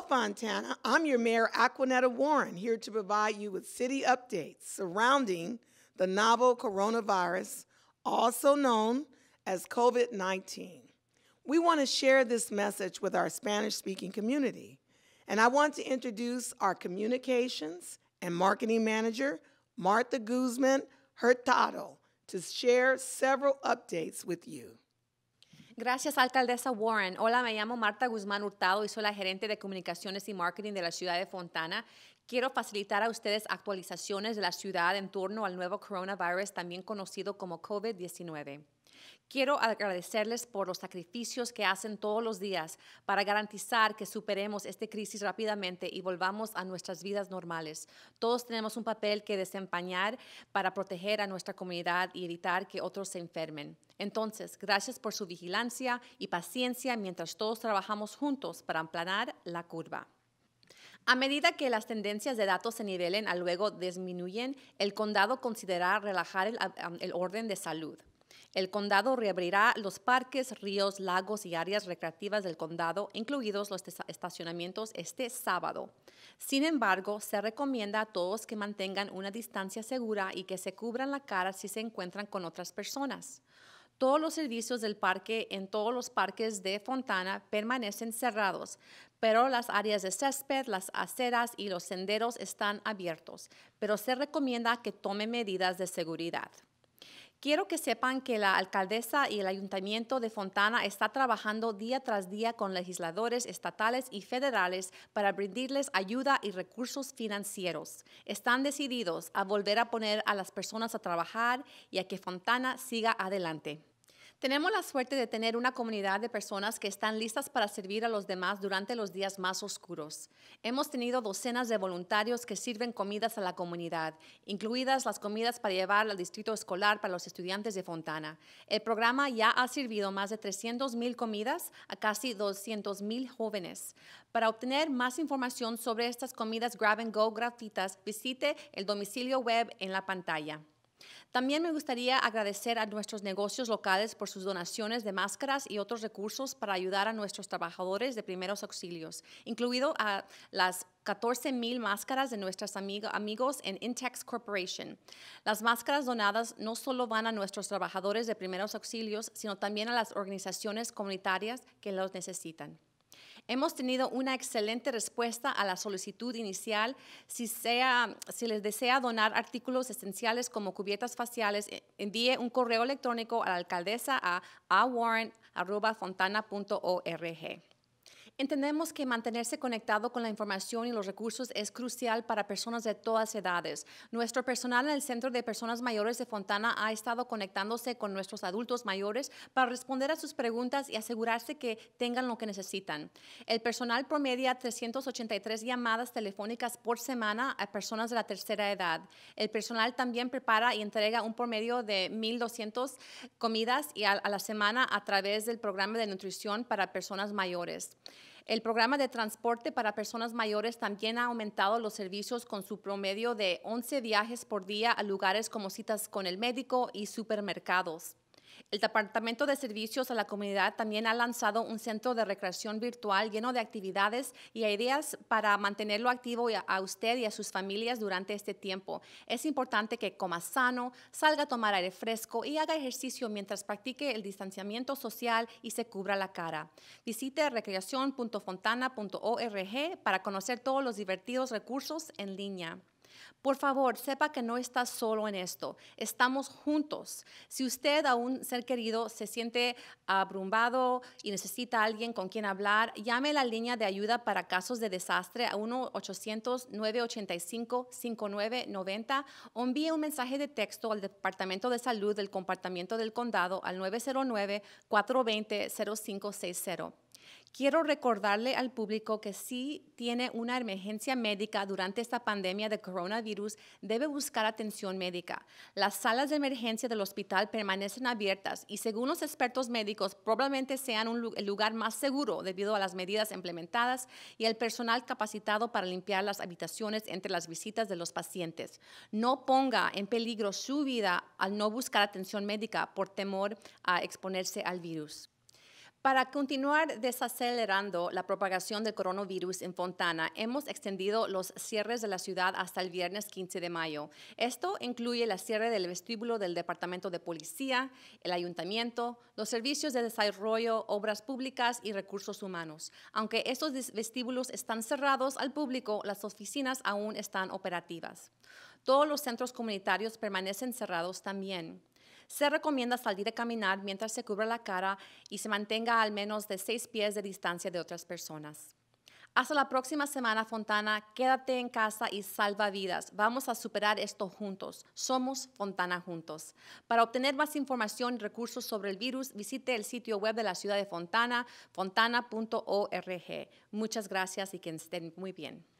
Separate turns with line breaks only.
Hello, Fontana. I'm your mayor, Aquanetta Warren, here to provide you with city updates surrounding the novel coronavirus, also known as COVID 19. We want to share this message with our Spanish speaking community, and I want to introduce our communications and marketing manager, Martha Guzman Hurtado, to share several updates with you. Gracias, alcaldesa Warren. Hola, me llamo Marta Guzmán Hurtado y soy la gerente de comunicaciones y marketing de la ciudad de Fontana. Quiero facilitar a ustedes actualizaciones de la ciudad en torno al nuevo coronavirus, también conocido como COVID-19. Quiero agradecerles por los sacrificios que hacen todos los días para garantizar que superemos esta crisis rápidamente y volvamos a nuestras vidas normales. Todos tenemos un papel que desempeñar para proteger a nuestra comunidad y evitar que otros se enfermen. Entonces, gracias por su vigilancia y paciencia mientras todos trabajamos juntos para aplanar la curva. A medida que las tendencias de datos se nivelen a luego disminuyen, el condado considerará relajar el orden de salud. El condado reabrirá los parques, ríos, lagos y áreas recreativas del condado, incluidos los estacionamientos, este sábado. Sin embargo, se recomienda a todos que mantengan una distancia segura y que se cubran la cara si se encuentran con otras personas. Todos los servicios del parque en todos los parques de Fontana permanecen cerrados, pero las áreas de césped, las aceras y los senderos están abiertos, pero se recomienda que tome medidas de seguridad. Quiero que sepan que la alcaldesa y el ayuntamiento de Fontana está trabajando día tras día con legisladores estatales y federales para brindarles ayuda y recursos financieros. Están decididos a volver a poner a las personas a trabajar y a que Fontana siga adelante. Tenemos la suerte de tener una comunidad de personas que están listas para servir a los demás durante los días más oscuros. Hemos tenido docenas de voluntarios que sirven comidas a la comunidad, incluidas las comidas para llevar al distrito escolar para los estudiantes de Fontana. El programa ya ha servido más de 300.000 comidas a casi 200.000 jóvenes. Para obtener más información sobre estas comidas grab and go gratuitas, visite el domicilio web en la pantalla. También me gustaría agradecer a nuestros negocios locales por sus donaciones de máscaras y otros recursos para ayudar a nuestros trabajadores de primeros auxilios, incluido a las 14 mil máscaras de nuestros amigos en Intex Corporation. Las máscaras donadas no solo van a nuestros trabajadores de primeros auxilios, sino también a las organizaciones comunitarias que los necesitan. Hemos tenido una excelente respuesta a la solicitud inicial. Si, si les desea donar artículos esenciales como cubiertas faciales, eh, envíe un correo electrónico a la alcaldesa a awarren.fontana.org. Entendemos que mantenerse conectado con la información y los recursos es crucial para personas de todas edades. Nuestro personal en el Centro de Personas Mayores de Fontana ha estado conectándose con nuestros adultos mayores para responder a sus preguntas y asegurarse que tengan lo que necesitan. El personal promedia 383 llamadas telefónicas por semana a personas de la tercera edad. El personal también prepara y entrega un promedio de 1.200 comidas y a la semana a través del programa de nutrición para personas mayores. El programa de transporte para personas mayores también ha aumentado los servicios con su promedio de 11 viajes por día a lugares como citas con el médico y supermercados. El Departamento de Servicios a la Comunidad también ha lanzado un centro de recreación virtual lleno de actividades y ideas para mantenerlo activo a usted y a sus familias durante este tiempo. Es importante que coma sano, salga a tomar aire fresco y haga ejercicio mientras practique el distanciamiento social y se cubra la cara. Visite recreación.fontana.org para conocer todos los divertidos recursos en línea. Por favor, sepa que no está solo en esto. Estamos juntos. Si usted a un ser querido se siente abrumado y necesita alguien con quien hablar, llame la línea de ayuda para casos de desastre a 1-800-985-5990 o envíe un mensaje de texto al Departamento de Salud del Compartimiento del Condado al 909-420-0560. Quiero recordarle al público que si tiene una emergencia médica durante esta pandemia de coronavirus, debe buscar atención médica. Las salas de emergencia del hospital permanecen abiertas y según los expertos médicos, probablemente sean el lugar más seguro debido a las medidas implementadas y el personal capacitado para limpiar las habitaciones entre las visitas de los pacientes. No ponga en peligro su vida al no buscar atención médica por temor a exponerse al virus. Para continuar desacelerando la propagación del coronavirus en Fontana, hemos extendido los cierres de la ciudad hasta el viernes 15 de mayo. Esto incluye la cierre del vestíbulo del Departamento de Policía, el Ayuntamiento, los servicios de desarrollo, obras públicas y recursos humanos. Aunque estos vestíbulos están cerrados al público, las oficinas aún están operativas. Todos los centros comunitarios permanecen cerrados también. Se recomienda salir a caminar mientras se cubra la cara y se mantenga al menos de seis pies de distancia de otras personas. Hasta la próxima semana, Fontana. Quédate en casa y salva vidas. Vamos a superar esto juntos. Somos Fontana Juntos. Para obtener más información y recursos sobre el virus, visite el sitio web de la ciudad de Fontana, fontana.org. Muchas gracias y que estén muy bien.